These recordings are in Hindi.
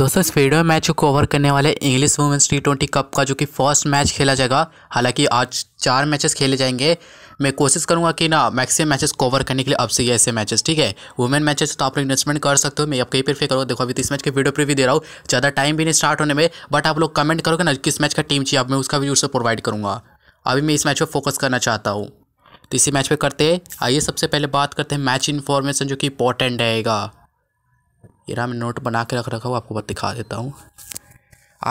दोस्तों इस वीडियो में मैच को कवर करने वाले English women's T twenty cup का जो कि फर्स्ट मैच खेला जाएगा हालांकि आज चार मैचेस खेले जाएंगे मैं कोशिश करूंगा कि ना मैक्सिमम मैचेस कवर करने के लिए अब से ऐसे मैचेस ठीक है वुमेन मैचेस तो आप लोग इन्वेस्टमेंट कर सकते हो मैं अब कहीं पर फिर करूँगा देखो अभी तो इस मैच के वीडियो प्रीव्यू दे रहा हूँ ज़्यादा टाइम भी नहीं स्टार्ट होने में बट आप लोग कमेंट करोगे ना किस मैच का टीम चाहिए अब मैं उसका भी उससे प्रोवाइड करूँगा अभी मैं इस मैच पर फोकस करना चाहता हूँ तो इसी मैच पर करते आइए सबसे पहले बात करते हैं मैच इन्फॉर्मेशन जो कि इंपॉर्टेंट रहेगा ये रहा मैं नोट बना के रख रखा हूँ आपको बस दिखा देता हूँ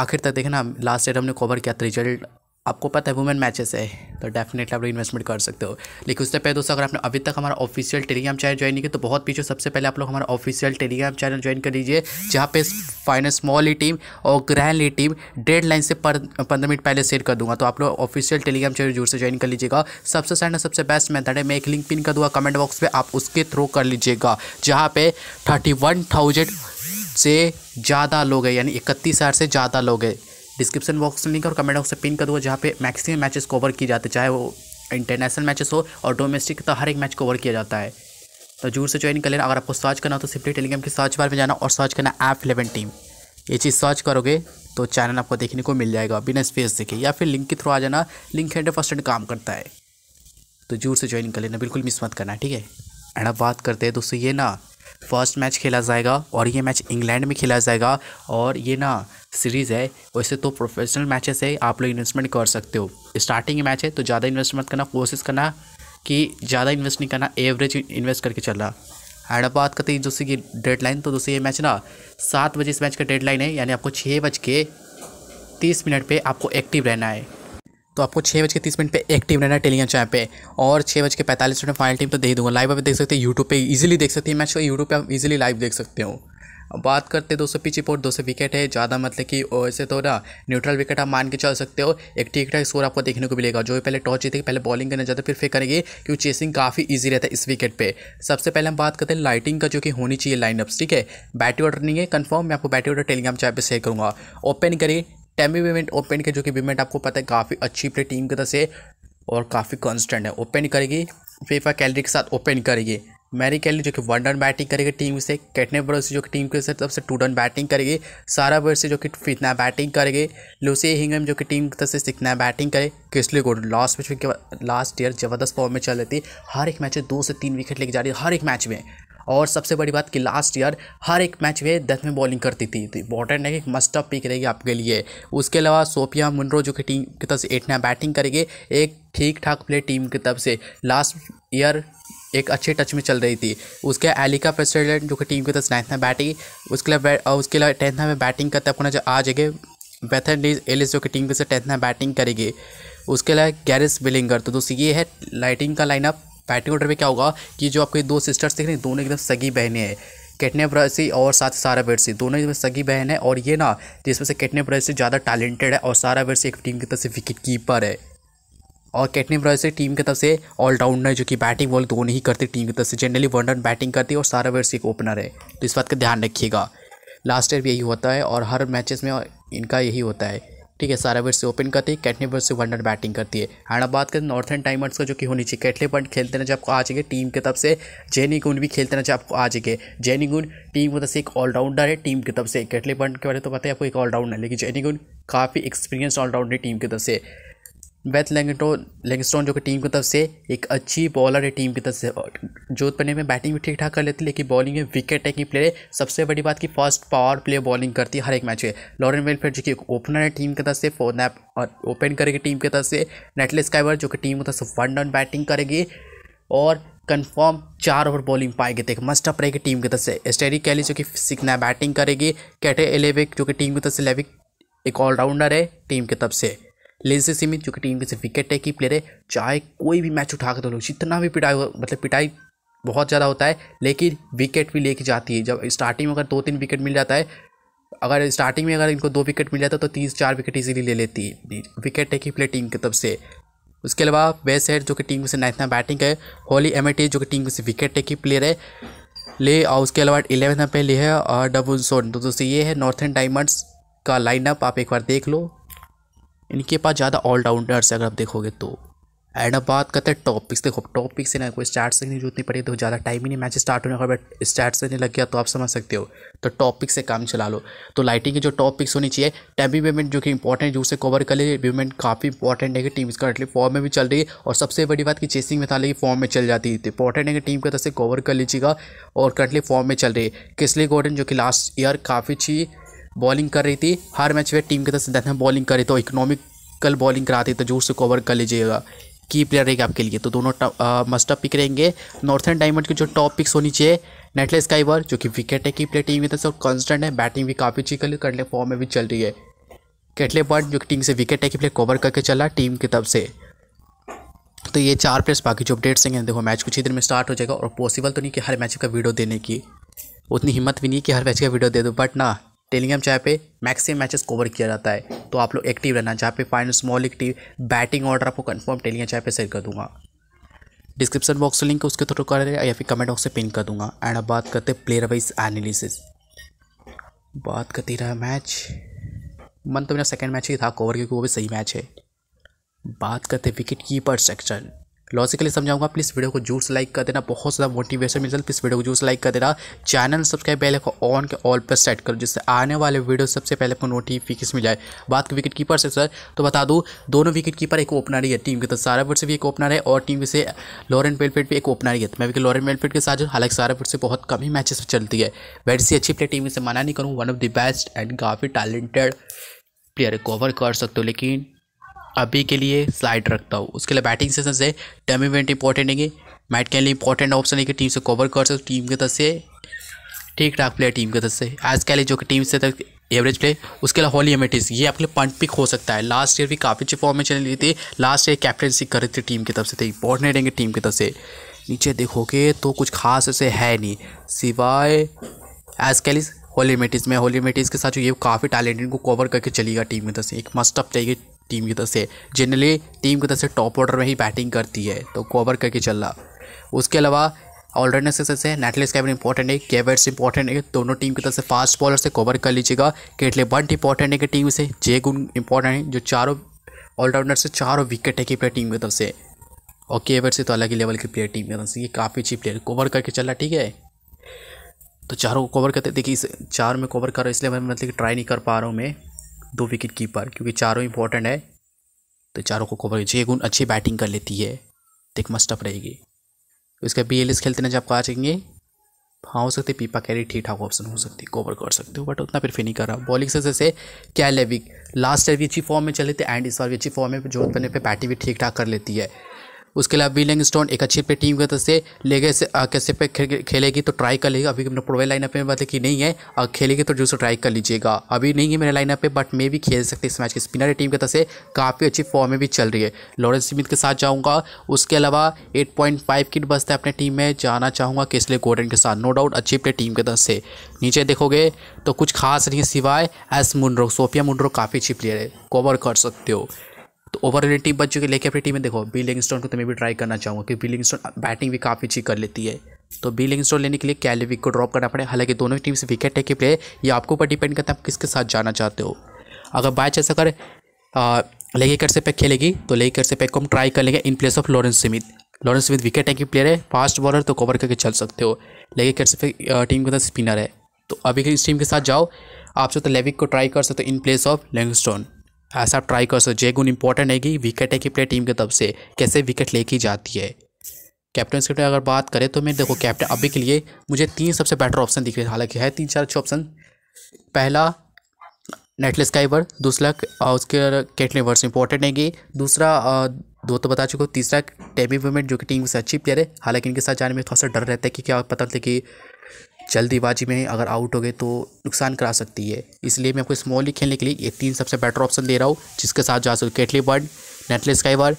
आखिर तक देखना लास्ट डेट हमने कवर किया था तो रिजल्ट आपको पता है वुमेन मैचेस है तो डेफिनेटली आप लोग इन्वेस्टमेंट कर सकते हो लेकिन उससे पहले दोस्तों अगर आपने अभी तक हमारा ऑफिशियल टेलीग्राम चैनल ज्वाइन नहीं किया तो बहुत पीछे सबसे पहले आप लोग हमारा ऑफिशियल टेलीग्राम चैनल ज्वाइन कर लीजिए जहाँ पे फाइनेंस स्मॉल ई टीम और grand E team deadline से पंद्रह मिनट पहले शेयर कर दूंगा तो आप लोग ऑफिशियल टेलीग्राम चैनल जोर से ज्वाइन कर लीजिएगा सबसे सैंड सबसे बेस्ट मैथड है मैं एक लिंक पिन कर दूँगा कमेंट बॉक्स पर आप उसके थ्रू कर लीजिएगा जहाँ पे थर्टी से ज़्यादा लोग हैं यानी इकतीस हज़ार से ज़्यादा लोग हैं डिस्क्रिप्शन बॉक्स में लिंक और कमेंट बॉक्स में पिन कर दूँगा जहाँ पे मैक्सिमम मैचेस कवर किए जाते चाहे वो इंटरनेशनल मैचेस हो और डोमेस्टिक तो हर एक मैच कवर किया जाता है तो जोर से ज्वाइन कर लेना अगर आपको सर्च करना हो तो सिंपली टेलीग्राम के सर्च बार में जाना और सर्च करना ऐप इलेवन टीम ये चीज़ सर्च करोगे तो चैनल आपको देखने को मिल जाएगा बिना स्पेस देखे या फिर लिंक के थ्रू आ जाना लिंक हंड्रेड परसेंट काम करता है तो जोर से ज्वाइन कर लेना बिल्कुल मिस मत करना ठीक है एंड अब बात करते हैं दोस्तों ये ना फर्स्ट मैच खेला जाएगा और ये मैच इंग्लैंड में खेला जाएगा और ये ना सीरीज़ है वैसे तो प्रोफेशनल मैचेस है आप लोग इन्वेस्टमेंट कर सकते हो स्टार्टिंग मैच है तो ज़्यादा इन्वेस्ट मत करना कोशिश करना कि ज़्यादा इन्वेस्ट नहीं करना एवरेज इन्वेस्ट करके चलना हैदराबाद का तो जैसे डेड लाइन तो दूसरी ये मैच ना सात बजे इस मैच का डेडलाइन है यानी आपको छः बज के तीस मिनट पर आपको एक्टिव रहना है तो आपको छः बज के तीस मिनट पे एक्टिव रहना है तो टेलीग्राम चैनल पे और छः बज के पैंतालीस मिनट फाइनल टीम तो दे दूँगा लाइव आप देख सकते हैं यूट्यूब पे इजीली देख सकते हैं मैच को यूट्यूब पे आप इजीली लाइव देख सकते हो बात करते दो सौ पिच रिपोर्ट दो सौ विकेट है ज़्यादा मतलब कि वैसे तो ना न्यूट्रल विकेट आप मान के चल सकते हो एक ठीक ठाक स्कोर आपको देखने को मिलेगा जो पहले टॉस जीते पहले बॉलिंग करना चाहते फिर फिर करेंगे क्योंकि चेसिंग काफ़ी ईजी रहता है इस विकेट पर सबसे पहले हम बात करते हैं लाइटिंग का जो कि होनी चाहिए लाइनअप्स ठीक है बैटरी ऑर्डर नहीं है कन्फर्म मैं आपको बैटरी ऑर्डर टेलीग्राम चैप पर शेयर करूँगा ओपन करिए टेमी विमेंट ओपन के जो कि विमेंट आपको पता है काफ़ी अच्छी प्ले टीम की तरह से और काफ़ी कॉन्स्टेंट है ओपन करेगी फेफा कैलरी के साथ ओपन करेगी मैरी कैली जो कि वन डन बैटिंग करेगी टीम से कैटने बर्स जो कि टीम के तरफ से टू डन बैटिंग करेगी सारा बर्स जो कि फितना बैटिंग करेगी लूसी हिंगम जो कि टीम की तरफ से सिकना बैटिंग करे किसली गोड लास्ट मैच में लास्ट ईयर ज़बरदस्त फॉर्म में चल रही थी हर एक मैच में दो से तीन विकेट लेके जा रही है हर एक मैच में और सबसे बड़ी बात कि लास्ट ईयर हर एक मैच में दस में बॉलिंग करती थी तो इंपॉर्टेंट है कि मस्ट अप पिक रहेगी आपके लिए उसके अलावा सोफिया मुनरो जो कि टीम की तरफ से एटना बैटिंग करेगी एक ठीक ठाक प्ले टीम की तरफ से लास्ट ईयर एक अच्छे टच में चल रही थी उसके एलिका प्रेसिडेंट जो कि टीम के तरफ नाइन्थ में बैटिंग उसके लिए उसके लिए टेंथ में बैटिंग करते अपना जो आ जगह बेथन एलिस जो कि टीम के से टेंथ में बैटिंग करेगी उसके लिए गैरिस बिलिंगर तो दोस्तों ये है लाइटिंग का लाइनअप बैटिंग ऑर्डर में क्या होगा कि जो आपके दो सिस्टर्स दिख रहे हैं दोनों एकदम सगी बहनें हैं केटने ब्रसी और साथ सारा बेरसी दोनों एकदम सगी बहन है और ये ना जिसमें से केटने ब्रसी ज़्यादा टैलेंटेड है और सारा बेरसी एक टीम की तरफ से विकेट कीपर है और कैटनी ब्रॉयस से टीम की तरफ से ऑलराउंडर जो कि बैटिंग बॉल दोनों ही करते टीम की तरफ से जनरली वन रन बैटिंग करती है और सारा वर्ष एक ओपनर है तो इस बात का ध्यान रखिएगा लास्ट ईयर भी यही होता है और हर मैचेस में इनका यही होता है ठीक है सारा वर्ष से ओपन करती है कैटनी ब्रॉयस से वन रन बैटिंग करती है एंड अब बात करें नॉर्थन टाइमर्स का जो कि होनी चाहिए कैटली पॉइंट खेलते ना आपको आ जाएंगे टीम की तरफ से जेनी गुन भी खेलते ना आपको आ जाएंगे जेनी गुन टीम की तरफ से एक ऑलराउंडर है टीम की तरफ से कैटली पॉइंट के बारे में तो पता है आपको एक ऑलराउंडर है लेकिन जेनी गुन काफ़ी एक्सपीरियंस ऑलराउंडर है टीम की तरफ से बैथ लैंगटो लैंगस्टोन जो कि टीम की तरफ से एक अच्छी बॉलर है टीम की तरफ से पने में बैटिंग भी ठीक ठाक कर लेती है लेकिन बॉलिंग में विकेट टेकिंग प्लेयर है सबसे बड़ी बात की फर्स्ट पावर प्लेयर बॉलिंग करती है हर एक मैच में लॉरेन वेलफेयर जो कि एक ओपनर है टीम की तरफ से फोर नैप और ओपन करेगी टीम की तरफ से नेटले स्काइवर जो कि टीम की तरफ से वन डाउन बैटिंग करेगी और कन्फर्म चार ओवर बॉलिंग पाएगी तो एक मस्ट अप रहेगी टीम की तरफ से स्टेरी कैली जो कि सिकना बैटिंग करेगी कैटे एलेविक जो कि टीम की तरफ से लेविक एक ऑलराउंडर है टीम की तरफ से लेंसे सीमित जो कि टीम के सिर्फ विकेट टेक ही प्लेयर है चाहे कोई भी मैच उठा कर दो तो लोग जितना भी पिटाई मतलब पिटाई बहुत ज़्यादा होता है लेकिन विकेट भी लेके जाती है जब स्टार्टिंग में अगर दो तीन विकेट मिल जाता है अगर स्टार्टिंग में अगर इनको दो विकेट मिल जाता है तो तीन चार विकेट इजीली ले लेती है विकेट टेक ही प्लेयर टीम की तरफ से उसके अलावा वेस हेड जो कि टीम से नाइन्थ बैटिंग है होली एम जो कि टीम से विकेट टेक ही प्लेयर है ले और उसके अलावा इलेवेंथ पे ले है और डबल सोन तो दोस्तों ये है नॉर्थन डायमंड्स का लाइनअप आप एक बार देख लो इनके पास ज़्यादा ऑलराउंडर्स है अगर आप देखोगे तो एंड अब बात करते हैं टॉपिक्स देखो टॉप से ना कोई स्टार्ट से नहीं जरूरत पड़ेगी तो ज़्यादा टाइम ही नहीं मैच स्टार्ट होने का बट स्टार्ट से नहीं लग गया तो आप समझ सकते हो तो टॉपिक से काम चला लो तो लाइटिंग की जो टॉपिक्स होनी चाहिए टेम्पी पेमेंट जो कि इंपॉर्टेंट जो उसे कवर कर ले पेमेंट काफ़ी इंपॉर्टेंट है कि टीम इसका एटली फॉर्म में भी चल रही है और सबसे बड़ी बात की चेसिंग में था लेकिन फॉर्म में चल जाती है तो इंपॉर्टेंट है कि टीम की तरफ से कवर कर लीजिएगा और करंटली फॉर्म में चल रही है किसली गॉर्डन जो कि लास्ट ईयर काफ़ी अच्छी बॉलिंग कर रही थी हर मैच में टीम के तरफ से में बॉलिंग करे तो इकोनॉमिकल बॉलिंग कराती तो जोर से कवर कर लीजिएगा की प्लेयर रहेगा आपके लिए तो दोनों मस्टअप पिक रहेंगे नॉर्थन डायमंड के जो टॉप पिक्स होनी चाहिए नेटले काइवर जो कि विकेट है की प्लेयर टीम की तरफ से कॉन्स्टेंट है बैटिंग भी काफ़ी अच्छी कर करले फॉर्म में भी चल रही है केटले बर्ड जो टीम से विकेट है की प्लेयर कवर करके चला टीम की तरफ से तो ये चार प्लेयर्स बाकी जो अपडेट्स हैं देखो मैच कुछ ही दिन में स्टार्ट हो जाएगा और पॉसिबल तो नहीं कि हर मैच का वीडियो देने की उतनी हिम्मत भी नहीं कि हर मैच का वीडियो दे दो बट ना टेलीग्राम चाय पे मैक्सिमम मैचेस कवर किया जाता है तो आप लोग एक्टिव रहना जहाँ पे final small active batting order आपको कंफर्म टेलीग्राम चाय पे शेयर कर दूंगा डिस्क्रिप्शन बॉक्स लिंक उसके थ्रू कर या फिर कमेंट बॉक्स से पिन कर दूंगा एंड अब बात करते हैं प्लेयर वाइज एनालिसिस बात करती रहा मैच मन तो मेरा सेकेंड मैच ही था कवर क्योंकि वो भी सही मैच है बात करते विकेट कीपर सेक्शन लॉजिकली समझाऊंगा प्लीज़ वीडियो को जूस लाइक कर देना बहुत ज़्यादा मोटिवेशन मिलता है प्लीज़ वीडियो को जूस लाइक कर देना चैनल सब्सक्राइब पहले को ऑन के ऑल पर सेट करो जिससे आने वाले वीडियो सबसे पहले आपको नोटिफिकेशन मिल जाए बात विकेट कीपर से सर तो बता दूँ दोनों विकेट कीपर एक ओपनर ही है टीम के तो सारापुर से भी एक ओपनर है और टीम से लॉरेंट बेलफेट भी एक ओपनर ही है मैं भी लॉरेंट तो बेलफेट के साथ हालांकि सारापुर से बहुत कम ही मैचेस चलती है बैट सी अच्छी प्लेयर टीम से मना नहीं करूँ one of the best and काफ़ी टैलेंटेड प्लेयर कवर कर सकते हो लेकिन अभी के लिए स्लाइड रखता हूँ उसके लिए बैटिंग सेशन से टर्म इवेंट इंपॉर्टेंट है मैट के लिए इंपॉर्टेंट ऑप्शन है कि टीम से कवर कर सकते टीम के तरफ से ठीक ठाक प्लेयर टीम की तरफ से एज लिए जो कि टीम से तक एवरेज प्ले उसके अलावा होली एमेटिस ये आपके लिए पंट पिक हो सकता है लास्ट ईयर भी काफ़ी अच्छी फॉर्म में चली थी लास्ट ईयर कैप्टनशिप कर रही थी टीम की तरफ से थे इंपॉर्टेंट रहेंगे टीम की तरफ से नीचे देखोगे तो कुछ खास ऐसे है नहीं सिवाय एज कैलिस होली मेटिस में होली मेटिस के साथ जो ये काफ़ी टैलेंटेड को कवर करके चलेगा टीम की तरफ से एक मस्ट अप रहेगी टीम की तरफ से जनरली टीम की तरफ से टॉप ऑर्डर में ही बैटिंग करती है तो कवर करके चल रहा उसके अलावा ऑलराउंडर से सबसे नेटलेस कैबिन इंपॉर्टेंट है केवर्स इंपॉर्टेंट है दोनों टीम की तरफ से फास्ट बॉलर से कवर कर लीजिएगा केटले बंट इंपॉर्टेंट है कि टीम से जे गुन इंपॉर्टेंट है जो चारों ऑलराउंडर से चारों विकेट है कि प्लेयर टीम की तरफ से और केवर्स से तो अलग ही लेवल की प्लेयर टीम की तरफ से ये काफ़ी अच्छी प्लेयर कवर करके चल रहा ठीक है तो चारों को कवर करते देखिए इस चार में कवर कर रहा इसलिए मैं मतलब कि ट्राई नहीं कर पा रहा हूँ मैं दो विकेट कीपर क्योंकि चारों इंपॉर्टेंट है तो चारों को कवर कीजिए गुण अच्छी बैटिंग कर लेती है तो एक मस्टअप रहेगी इसका बी एल खेलते ना जब आ जाएंगे हाँ हो सकते पीपा कैरी ठीक ठाक ऑप्शन हो सकती है कवर कर सकते हो बट उतना फिर नहीं कर रहा बॉलिंग से जैसे क्या लेविक लास्ट ईयर भी अच्छी फॉर्म में चले थे एंड इस बार भी अच्छी फॉर्म में जो बने पर बैटिंग भी ठीक ठाक कर लेती है उसके अलावा विलिंग स्टोन एक अच्छी पे टीम की तरफ से लेगे से कैसे पे खेलेगी तो ट्राई कर लेगी अभी अपने प्रोवाइल लाइनअप में बात है कि नहीं है और खेलेगी तो जरूर ट्राई कर लीजिएगा अभी नहीं है मेरे लाइनअप पे बट मैं भी खेल सकते इस मैच के स्पिनर टीम की तरफ से काफ़ी अच्छी फॉर्म में भी चल रही है लॉरेंस स्मिथ के साथ जाऊँगा उसके अलावा एट पॉइंट फाइव किट बसते अपने टीम में जाना चाहूँगा किसले गोडन के साथ नो डाउट अच्छी पे टीम की तरफ से नीचे देखोगे तो कुछ खास नहीं सिवाय एस मुंड्रो सोफिया मुंड्रो काफ़ी अच्छी प्लेयर है कवर कर सकते हो तो ओवर टीम बच है लेके अपनी टीम में देखो बी लिंगस्टोन को तो मैं भी ट्राई करना चाहूँगा क्योंकि बी स्टोन बैटिंग भी काफ़ी अच्छी कर लेती है तो बी स्टोन लेने के लिए कैलिविक को ड्रॉप करना पड़े हालांकि दोनों टीम से विकेट टेके प्लेयर ये आपके ऊपर डिपेंड करता है आप किसके साथ जाना चाहते हो अगर बाय चांस अगर लेगी कर से पैक खेलेगी तो लेगी कर से पैक को हम ट्राई कर लेंगे in place of Lawrence Smith Lawrence Smith wicket take player है फास्ट बॉलर तो कवर करके चल सकते हो लेगी कर से पैक टीम के साथ स्पिनर है तो अभी इस टीम के साथ जाओ आप चाहते तो लेविक को ट्राई कर सकते हो इन प्लेस ऑफ स्टोन ऐसा आप ट्राई कर सकते जय गुण इंपॉर्टेंट है कि विकेट है कि प्ले टीम की तरफ से कैसे विकेट लेके जाती है कैप्टन की अगर बात करें तो मैं देखो कैप्टन अभी के लिए मुझे तीन सबसे बेटर ऑप्शन दिख रहे हैं हालांकि है तीन चार अच्छे ऑप्शन पहला नेटलेस काइबर दूसरा उसके कैटलिन वर्स इंपॉर्टेंट है कि दूसरा दो तो बता चुके हो तीसरा टेबी वेमेंट जो कि टीम से अच्छी प्लेयर है हालांकि इनके साथ जाने में थोड़ा सा डर रहता है कि क्या पता चलता कि जल्दीबाजी में अगर आउट हो गए तो नुकसान करा सकती है इसलिए मैं आपको स्मॉल ही खेलने के लिए ये तीन सबसे बेटर ऑप्शन दे रहा हूँ जिसके साथ जा सकते केटली बर्ड नेटले स्काईवर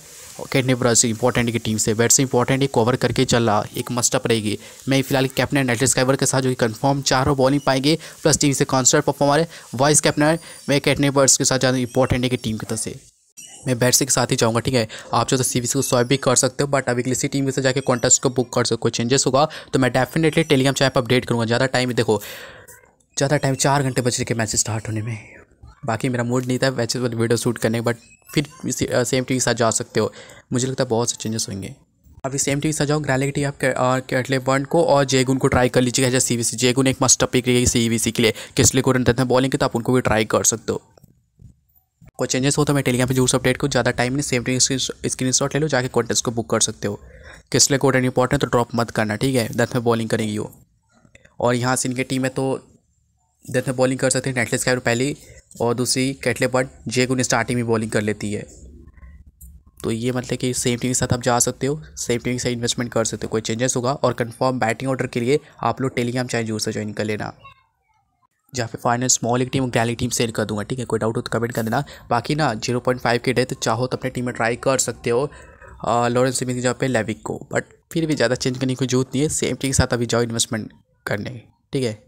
कैटनी ब्रश इंपॉर्टेंट की टीम से बैट से इंपॉर्टेंट है कवर करके चल रहा एक मस्टअप रहेगी मैं फिलहाल कैप्टन नेटले काइवर के साथ जो कि कन्फर्म चारों बॉलिंग पाएंगे प्लस टीम से कॉन्सर्ट परफॉर्मर है वाइस कैप्टन मैं कैटनी बर्ड्स के साथ ज़्यादा इंपॉर्टेंट है की टीम की तरफ से मैं बैटसी के साथ ही जाऊँगा ठीक है आप जो तो सी को स्वाइप भी कर सकते हो बट अभी किसी टीम से जाकर कॉन्टेस्ट को बुक कर सको चेंजेस होगा तो मैं डेफिनेटली टेलीग्राम चैप अपडेट करूँगा ज़्यादा टाइम देखो ज़्यादा टाइम चार घंटे बच रहे के मैच स्टार्ट होने में बाकी मेरा मूड नहीं था वैसे वीडियो तो शूट करने बट फिर सेम टीम के साथ जा सकते हो मुझे लगता है बहुत से चेंजेस होंगे अभी सेम टीम सजाओ ग्रैलिटी आप कैटले बर्न को और जेगुन को ट्राई कर लीजिएगा जैसे सी वी सी जेगुन एक मस्ट टॉपिक रहेगी सी वी सी के लिए किस को रन देते हैं बॉलिंग के तो आप उनको भी ट्राई कर सकते हो कोई चेंजेस हो तो मैं टेलीग्राम पे जरूर अपडेट को ज़्यादा टाइम नहीं सेफ्टी स्क्रीन शॉट ले लो जाके कॉन्टेस्ट को बुक कर सकते हो किस लिए कोटेंट इंपॉर्टेंट तो ड्रॉप मत करना ठीक है दस में बॉलिंग करेंगी वो और यहाँ से इनकी टीम है तो दस में बॉलिंग कर सकते हैं नेटलेस कैर पहली और दूसरी कैटले बट जे गुन स्टार्टिंग में बॉलिंग कर लेती है तो ये मतलब कि सेम टीम के साथ आप जा सकते हो सेम टीम के साथ इन्वेस्टमेंट कर सकते हो कोई चेंजेस होगा और कंफर्म बैटिंग ऑर्डर के लिए आप लोग टेलीग्राम चैनल जरूर से ज्वाइन कर लेना जहाँ पे फाइनल स्मॉल एक टीम ग्रैली टीम सेल कर दूंगा ठीक है कोई डाउट हो तो कमेंट कर देना बाकी ना जीरो पॉइंट फाइव के डे तो चाहो तो अपने टीम में ट्राई कर सकते हो लॉरेंस सिमिथ जहाँ पे लेविक को बट फिर भी ज़्यादा चेंज करने की जरूरत नहीं है सेम टीम के साथ अभी जाओ इन्वेस्टमेंट करने ठीक है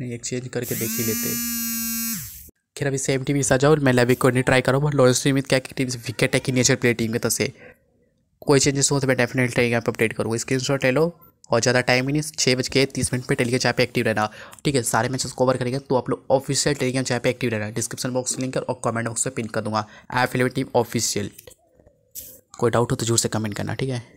नहीं चेंज करके देख ही लेते खैर अभी सेम टीम के जाओ मैं लेविक को नहीं ट्राई करूँ बट लॉरेंस सिमिथ क्या टीम से विकेट है कि नेचर प्ले टीम के तरह से कोई चेंजेस हो तो मैं डेफिनेटली यहाँ पर अपडेट करूँगा स्क्रीन शॉट ले लो और ज़्यादा टाइम ही नहीं छः बज के तीस मिनट पे टेलीग्राम चैप पे एक्टिव रहना ठीक है सारे मैचेस कवर करेंगे तो आप लोग ऑफिशियल टेलीग्राम चैप पे एक्टिव रहना डिस्क्रिप्शन बॉक्स लिंक और कमेंट बॉक्स में पिन कर दूंगा एफिलेटिव ऑफिशियल कोई डाउट हो तो जरूर से कमेंट करना ठीक है